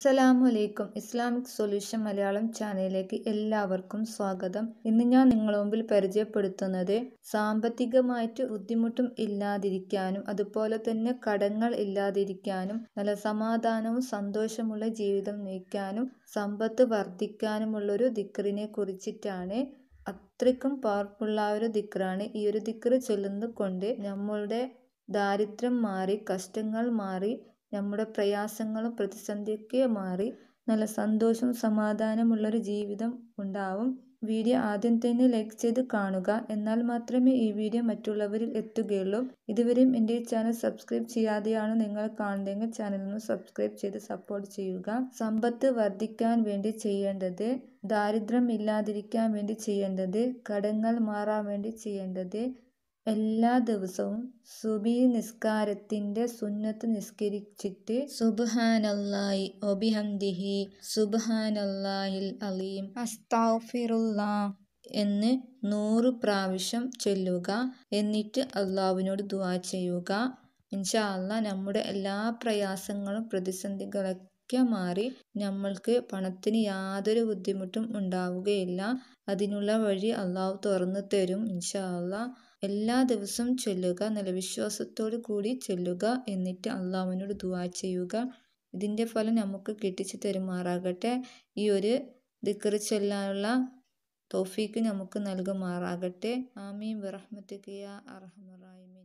അസ്സലാമു അലൈക്കും Islamic solution Malayalam ചാനലിലേക്ക് എല്ലാവർക്കും സ്വാഗതം ഇന്ന് ഞാൻ നിങ്ങളുടെ മുമ്പിൽ പരിചയപ്പെടുത്തുന്നത് സാമ്പത്തികമായിട്ട് ബുദ്ധിമുട്ടും ഇല്ലാതിരിക്കാനും അതുപോലെ തന്നെ കടങ്ങൾ ഇല്ലാതിരിക്കാനും നല്ല സമാധാനവും സന്തോഷമുള്ള ജീവിതം നയിക്കാനും സമ്പത്ത് വർദ്ധിക്കാനുമുള്ളൊരു ദിക്കറിനെ കുറിച്ചിട്ടാണ് അത്രയ്ക്കും പവർഫുള്ള ഒരു ദിക്റാണ് ഈ ഒരു ദിക്റ് ചൊല്ലുന്നത് കൊണ്ട് നമ്മളുടെ ദാരിദ്ര്യം മാറി കഷ്ടങ്ങൾ മാറി നമ്മുടെ പ്രയാസങ്ങളും പ്രതിസന്ധിയൊക്കെ മാറി നല്ല സന്തോഷവും സമാധാനമുള്ളൊരു ജീവിതം ഉണ്ടാവും വീഡിയോ ആദ്യം തന്നെ ലൈക്ക് ചെയ്ത് കാണുക എന്നാൽ മാത്രമേ ഈ വീഡിയോ മറ്റുള്ളവരിൽ എത്തുകയുള്ളൂ ഇതുവരെയും എൻ്റെ ചാനൽ സബ്സ്ക്രൈബ് ചെയ്യാതെയാണ് നിങ്ങൾ കാണുന്നതെങ്കിൽ ചാനലൊന്ന് സബ്സ്ക്രൈബ് ചെയ്ത് സപ്പോർട്ട് ചെയ്യുക സമ്പത്ത് വർദ്ധിക്കാൻ വേണ്ടി ചെയ്യേണ്ടത് ദാരിദ്ര്യം ഇല്ലാതിരിക്കാൻ വേണ്ടി ചെയ്യേണ്ടത് കടങ്ങൾ മാറാൻ വേണ്ടി ചെയ്യേണ്ടത് എല്ലാ ദിവസവും സുബി നിസ്കാരത്തിന്റെ സുന്നത്ത് നിസ്കരിച്ചിട്ട് സുബ്ഹാനല്ലാഹി ഒബിഹംദിഹി സുബ്ഹാനല്ലാഹിൽ അലീം അസ്താഫിറുല്ലാ എന്ന് നൂറ് പ്രാവശ്യം ചൊല്ലുക എന്നിട്ട് അള്ളാവിനോട് ദുവാ ചെയ്യുക ഇൻഷാ അല്ലാ നമ്മുടെ എല്ലാ പ്രയാസങ്ങളും പ്രതിസന്ധികളൊക്കെ ഒക്കെ മാറി നമ്മൾക്ക് പണത്തിന് യാതൊരു ബുദ്ധിമുട്ടും ഉണ്ടാവുകയില്ല അതിനുള്ള വഴി അള്ളാഹു തുറന്നു തരും ഇൻഷാ അള്ളാ എല്ലാ ദിവസവും ചൊല്ലുക നല്ല വിശ്വാസത്തോടു കൂടി ചൊല്ലുക എന്നിട്ട് അള്ളാഹുവിനോട് ദുവാ ചെയ്യുക ഇതിൻ്റെ ഫലം നമുക്ക് കിട്ടിച്ചു തരുമാറാകട്ടെ ഈ ഒരു ദിക്കറി ചൊല്ലാനുള്ള തോഫീക്ക് നമുക്ക് നൽകുമാറാകട്ടെ ആമീൻ ബിറഹ്മത്തിക്കിയ അറഹമറായ്മീൻ